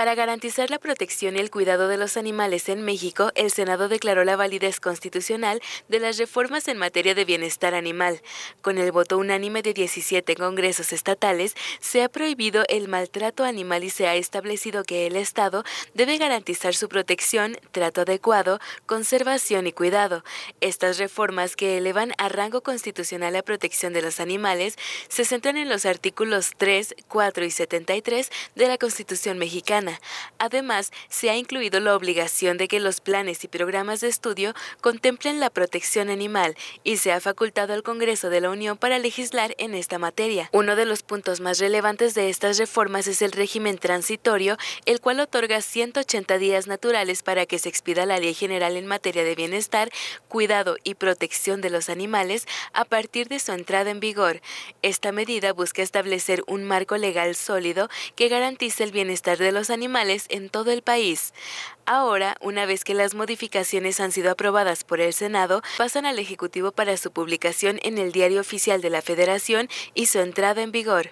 Para garantizar la protección y el cuidado de los animales en México, el Senado declaró la validez constitucional de las reformas en materia de bienestar animal. Con el voto unánime de 17 congresos estatales, se ha prohibido el maltrato animal y se ha establecido que el Estado debe garantizar su protección, trato adecuado, conservación y cuidado. Estas reformas que elevan a rango constitucional la protección de los animales se centran en los artículos 3, 4 y 73 de la Constitución mexicana Además, se ha incluido la obligación de que los planes y programas de estudio contemplen la protección animal y se ha facultado al Congreso de la Unión para legislar en esta materia. Uno de los puntos más relevantes de estas reformas es el régimen transitorio, el cual otorga 180 días naturales para que se expida la Ley General en materia de bienestar, cuidado y protección de los animales a partir de su entrada en vigor. Esta medida busca establecer un marco legal sólido que garantice el bienestar de los animales animales en todo el país. Ahora, una vez que las modificaciones han sido aprobadas por el Senado, pasan al Ejecutivo para su publicación en el Diario Oficial de la Federación y su entrada en vigor.